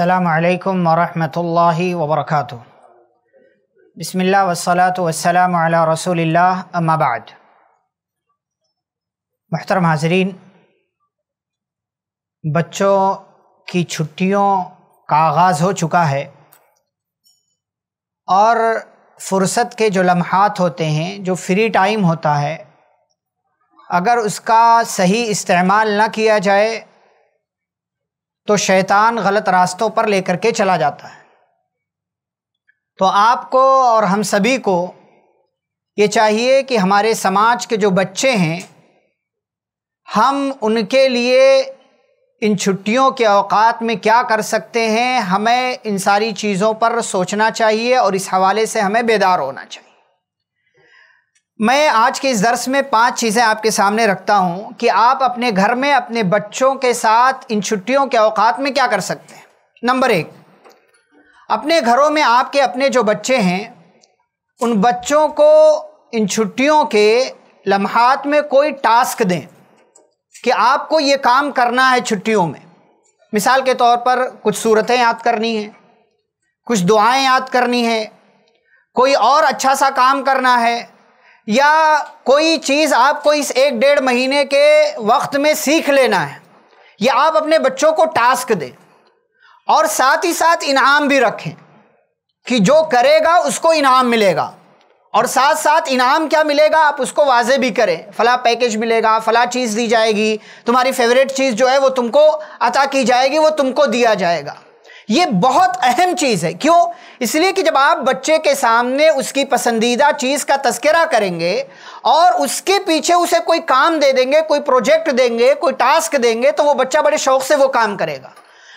अल्लाम वरहि वबरक बसमिल्ल वसलात वसलाम रसूल अम्माबाद महतरम हाजरीन बच्चों की छुट्टियों का आगाज़ हो चुका है और फुर्सत के जो लम्हात होते हैं जो फ्री टाइम होता है अगर उसका सही इस्तेमाल ना किया जाए तो शैतान गलत रास्तों पर लेकर के चला जाता है तो आपको और हम सभी को ये चाहिए कि हमारे समाज के जो बच्चे हैं हम उनके लिए इन छुट्टियों के अवकात में क्या कर सकते हैं हमें इन सारी चीज़ों पर सोचना चाहिए और इस हवाले से हमें बेदार होना चाहिए मैं आज के इस दर्श में पांच चीज़ें आपके सामने रखता हूं कि आप अपने घर में अपने बच्चों के साथ इन छुट्टियों के अवकात में क्या कर सकते हैं नंबर एक अपने घरों में आपके अपने जो बच्चे हैं उन बच्चों को इन छुट्टियों के लम्हात में कोई टास्क दें कि आपको ये काम करना है छुट्टियों में मिसाल के तौर पर कुछ सूरतें याद करनी हैं कुछ दुआएं याद करनी हैं कोई और अच्छा सा काम करना है या कोई चीज़ आपको इस एक डेढ़ महीने के वक्त में सीख लेना है या आप अपने बच्चों को टास्क दें और साथ ही साथ इनाम भी रखें कि जो करेगा उसको इनाम मिलेगा और साथ साथ इनाम क्या मिलेगा आप उसको वाजे भी करें फ़ला पैकेज मिलेगा फ़ला चीज़ दी जाएगी तुम्हारी फेवरेट चीज़ जो है वो तुमको अता की जाएगी वो तुमको दिया जाएगा ये बहुत अहम चीज़ है क्यों इसलिए कि जब आप बच्चे के सामने उसकी पसंदीदा चीज़ का तस्करा करेंगे और उसके पीछे उसे कोई काम दे देंगे कोई प्रोजेक्ट देंगे कोई टास्क देंगे तो वो बच्चा बड़े शौक से वो काम करेगा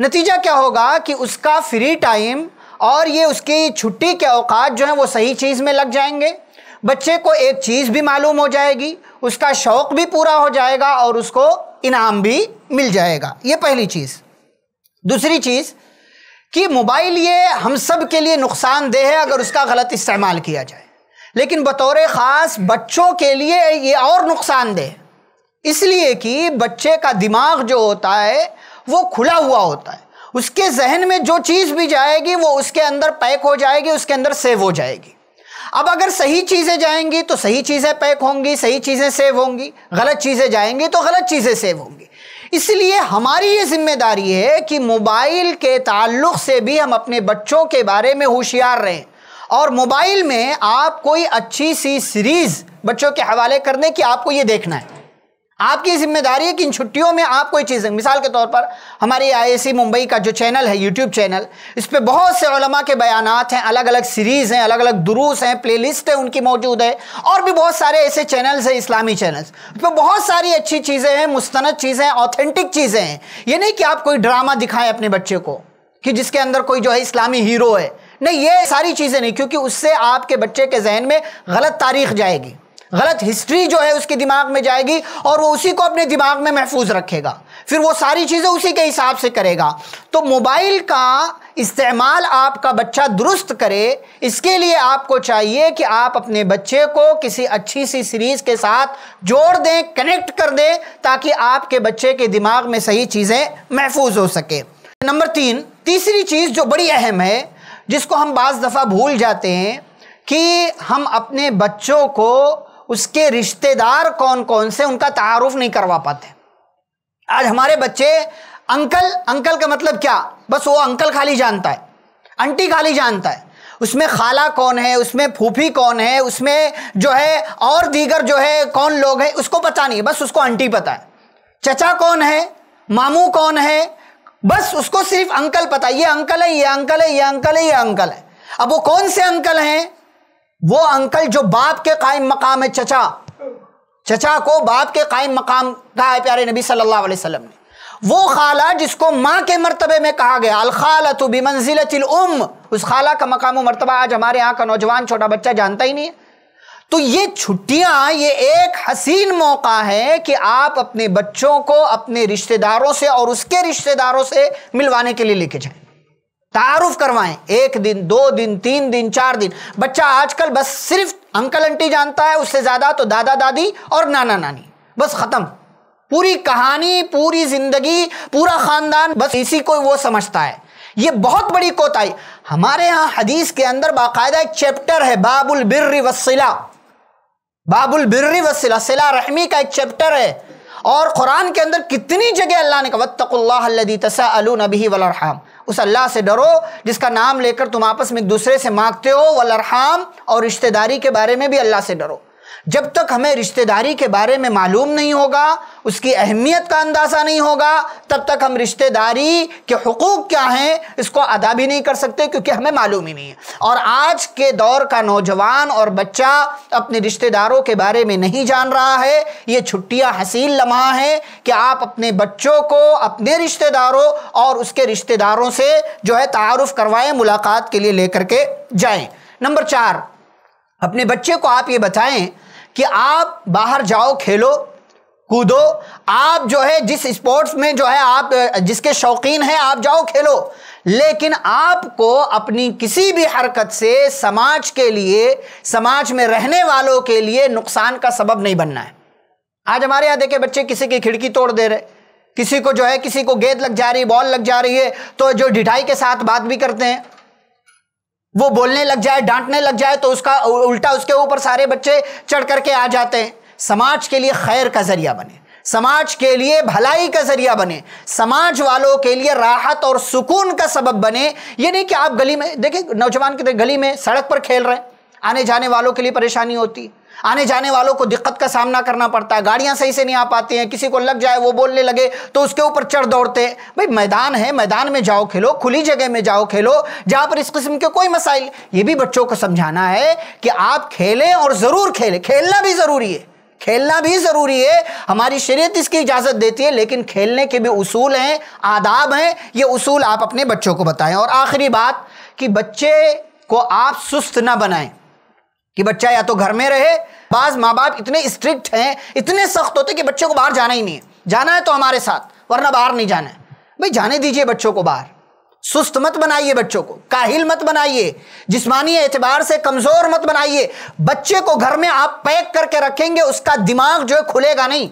नतीजा क्या होगा कि उसका फ्री टाइम और ये उसकी छुट्टी के अवकात जो हैं वो सही चीज़ में लग जाएंगे बच्चे को एक चीज़ भी मालूम हो जाएगी उसका शौक़ भी पूरा हो जाएगा और उसको इनाम भी मिल जाएगा ये पहली चीज़ दूसरी चीज़ कि मोबाइल ये हम सब के लिए नुकसानदेह है अगर उसका गलत इस्तेमाल किया जाए लेकिन बतौर ख़ास बच्चों के लिए ये और नुकसानदेह इसलिए कि बच्चे का दिमाग जो होता है वो खुला हुआ होता है उसके जहन में जो चीज़ भी जाएगी वो उसके अंदर पैक हो जाएगी उसके अंदर सेव हो जाएगी अब अगर सही चीज़ें जाएंगी तो सही चीज़ें पैक होंगी सही चीज़ें सेव होंगी गलत चीज़ें जाएंगी तो गलत चीज़ें सेव होंगी इसलिए हमारी ये जिम्मेदारी है कि मोबाइल के ताल्लुक से भी हम अपने बच्चों के बारे में होशियार रहें और मोबाइल में आप कोई अच्छी सी सीरीज़ बच्चों के हवाले करने की आपको ये देखना है आपकी जिम्मेदारी है कि इन छुट्टियों में आप कोई चीज़ मिसाल के तौर पर हमारी आई मुंबई का जो चैनल है यूट्यूब चैनल इस पर बहुत से सेमा के बयान हैं अलग अलग सीरीज़ हैं अलग अलग दुरूस हैं प्ले है उनकी मौजूद है और भी बहुत सारे ऐसे चैनल्स हैं इस्लामी चैनल्स उस पर बहुत सारी अच्छी चीज़ें हैं मुस्ंद चीज़ें हैं ऑथेंटिक चीज़ें हैं ये नहीं कि आप कोई ड्रामा दिखाएं अपने बच्चे को कि जिसके अंदर कोई जो है इस्लामी हीरो है नहीं ये सारी चीज़ें नहीं क्योंकि उससे आपके बच्चे के जहन में गलत तारीख जाएगी गलत हिस्ट्री जो है उसके दिमाग में जाएगी और वो उसी को अपने दिमाग में महफूज रखेगा फिर वो सारी चीज़ें उसी के हिसाब से करेगा तो मोबाइल का इस्तेमाल आपका बच्चा दुरुस्त करे इसके लिए आपको चाहिए कि आप अपने बच्चे को किसी अच्छी सी सीरीज़ के साथ जोड़ दें कनेक्ट कर दें ताकि आपके बच्चे के दिमाग में सही चीज़ें महफूज हो सके नंबर तीन तीसरी चीज़ जो बड़ी अहम है जिसको हम बज़ दफ़ा भूल जाते हैं कि हम अपने बच्चों को उसके रिश्तेदार कौन कौन से उनका तारुफ नहीं करवा पाते आज हमारे बच्चे अंकल अंकल का मतलब क्या बस वो अंकल खाली जानता है आंटी खाली जानता है उसमें खाला कौन है उसमें फूफी कौन है उसमें जो है और दीगर जो है कौन लोग हैं उसको पता नहीं बस उसको आंटी पता है चचा कौन है मामू कौन है बस उसको सिर्फ अंकल पता ये अंकल है ये अंकल है ये अंकल है ये अंकल है अब वो कौन से अंकल हैं वो अंकल जो बाप के कायम मकाम है चचा चचा को बाप के कायम मकाम कहा है प्यारे नबी सल्लल्लाहु अलैहि वसल्लम ने वो खाला जिसको माँ के मरतबे में कहा गया अल खाला तो बिमंजिल उम उस खाला का मकाम मरतबा आज हमारे यहाँ का नौजवान छोटा बच्चा जानता ही नहीं है तो ये छुट्टियां ये एक हसीन मौका है कि आप अपने बच्चों को अपने रिश्तेदारों से और उसके रिश्तेदारों से मिलवाने के लिए लेके जाएं तारुफ करवाएं एक दिन दो दिन तीन दिन चार दिन बच्चा आजकल बस सिर्फ अंकल आंटी जानता है उससे ज़्यादा तो दादा दादी और नाना नानी बस ख़त्म पूरी कहानी पूरी ज़िंदगी पूरा ख़ानदान बस इसी को वो समझता है ये बहुत बड़ी कोताही हमारे यहाँ हदीस के अंदर बाकायदा एक चैप्टर है बाबुल बिर्री वसिला बाबुल बिर्री वसिला सिला रहमी का एक चैप्टर है और कुरान के अंदर कितनी जगह अल्लाह ने कहा वत्तकुल्लादी तसा अलन वलरहम उस अल्लाह से डरो जिसका नाम लेकर तुम आपस में एक दूसरे से मांगते हो वलरहाम और रिश्तेदारी के बारे में भी अल्लाह से डरो जब तक हमें रिश्तेदारी के बारे में मालूम नहीं होगा उसकी अहमियत का अंदाज़ा नहीं होगा तब तक हम रिश्तेदारी के हकूक़ क्या हैं इसको अदा भी नहीं कर सकते क्योंकि हमें मालूम ही नहीं है और आज के दौर का नौजवान और बच्चा अपने रिश्तेदारों के बारे में नहीं जान रहा है ये छुट्टियां हसीन लम्हा है कि आप अपने बच्चों को अपने रिश्तेदारों और उसके रिश्तेदारों से जो है तारफ़ करवाएं मुलाकात के लिए ले के जाएँ नंबर चार अपने बच्चे को आप ये बताएं कि आप बाहर जाओ खेलो कूदो आप जो है जिस स्पोर्ट्स में जो है आप जिसके शौकीन हैं आप जाओ खेलो लेकिन आपको अपनी किसी भी हरकत से समाज के लिए समाज में रहने वालों के लिए नुकसान का सबब नहीं बनना है आज हमारे यहाँ देखे बच्चे किसी की खिड़की तोड़ दे रहे किसी को जो है किसी को गेंद लग जा रही बॉल लग जा रही है तो जो ढिठाई के साथ बात भी करते हैं वो बोलने लग जाए डांटने लग जाए तो उसका उल्टा उसके ऊपर सारे बच्चे चढ़ करके आ जाते हैं समाज के लिए खैर का जरिया बने समाज के लिए भलाई का जरिया बने समाज वालों के लिए राहत और सुकून का सबब बने ये नहीं कि आप गली में देखिए नौजवान के तो गली में सड़क पर खेल रहे हैं आने जाने वालों के लिए परेशानी होती आने जाने वालों को दिक्कत का सामना करना पड़ता है गाड़ियाँ सही से नहीं आ पाती हैं किसी को लग जाए वो बोलने लगे तो उसके ऊपर चढ़ दौड़ते भाई मैदान है मैदान में जाओ खेलो खुली जगह में जाओ खेलो जहाँ पर इस किस्म के कोई मसाइल ये भी बच्चों को समझाना है कि आप खेलें और ज़रूर खेलें खेलना भी ज़रूरी है खेलना भी ज़रूरी है हमारी शरीयत इसकी इजाज़त देती है लेकिन खेलने के भी उसूल हैं आदाब हैं ये उसूल आप अपने बच्चों को बताएं और आखिरी बात कि बच्चे को आप सुस्त ना बनाएं कि बच्चा या तो घर में रहे बाज माँ बाप इतने स्ट्रिक्ट हैं इतने सख्त होते कि बच्चों को बाहर जाना ही नहीं है जाना है तो हमारे साथ वरना बाहर नहीं जाना है भाई जाने दीजिए बच्चों को बाहर सुस्त मत बनाइए बच्चों को काहिल मत बनाइए जिस्मानी एतबार से कमजोर मत बनाइए बच्चे को घर में आप पैक करके रखेंगे उसका दिमाग जो है खुलेगा नहीं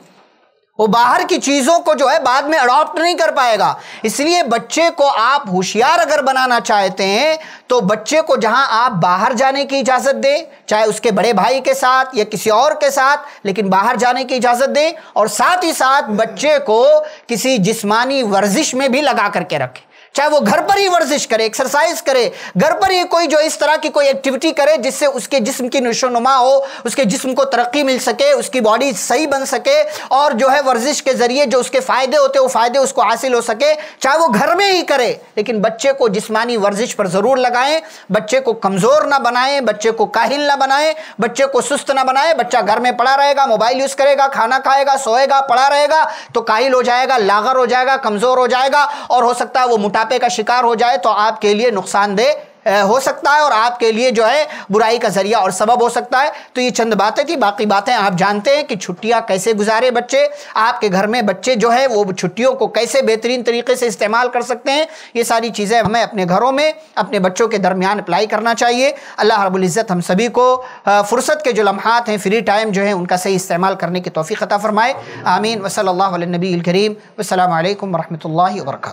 वो बाहर की चीज़ों को जो है बाद में अडॉप्ट नहीं कर पाएगा इसलिए बच्चे को आप होशियार अगर बनाना चाहते हैं तो बच्चे को जहां आप बाहर जाने की इजाज़त दें चाहे उसके बड़े भाई के साथ या किसी और के साथ लेकिन बाहर जाने की इजाज़त दें और साथ ही साथ बच्चे को किसी जिस्मानी वर्जिश में भी लगा करके रखें चाहे वो घर पर ही वर्जिश करे एक्सरसाइज करे घर पर ही कोई जो इस तरह की कोई एक्टिविटी करे जिससे उसके जिस्म की नशोनुमा हो उसके जिस्म को तरक्की मिल सके उसकी बॉडी सही बन सके और जो है वर्जिश के जरिए जो उसके फ़ायदे होते वो फ़ायदे उसको हासिल हो सके चाहे वो घर में ही करे लेकिन बच्चे को जिस्मानी वर्जिश पर ज़रूर लगाएं बच्चे को कमज़ोर ना बनाएं बच्चे को काहिल ना बनाएं बच्चे को सुस्त ना बनाएं बच्चा घर में पड़ा रहेगा मोबाइल यूज़ करेगा खाना खाएगा सोएगा पड़ा रहेगा तो काहिल हो जाएगा लागर हो जाएगा कमज़ोर हो जाएगा और हो सकता है वो मोटापा बुढ़ापे का शिकार हो जाए तो आपके लिए नुकसानदेह हो सकता है और आपके लिए जो है बुराई का जरिया और सबब हो सकता है तो ये चंद बातें थी बाकी बातें आप जानते हैं कि छुट्टियां कैसे गुजारे बच्चे आपके घर में बच्चे जो है वो छुट्टियों को कैसे बेहतरीन तरीके से इस्तेमाल कर सकते हैं ये सारी चीज़ें हमें अपने घरों में अपने बच्चों के दरमियान अप्लाई करना चाहिए अल्लाह रबुल्ज़त हम सभी को फुर्सत के जो लम्हात हैं फ्री टाइम जो है उनका सही इस्तेमाल करने की तोफ़ी ख़ता फ़रमाए आमीन वसल नबी करीम वसलम वरहमल वर्का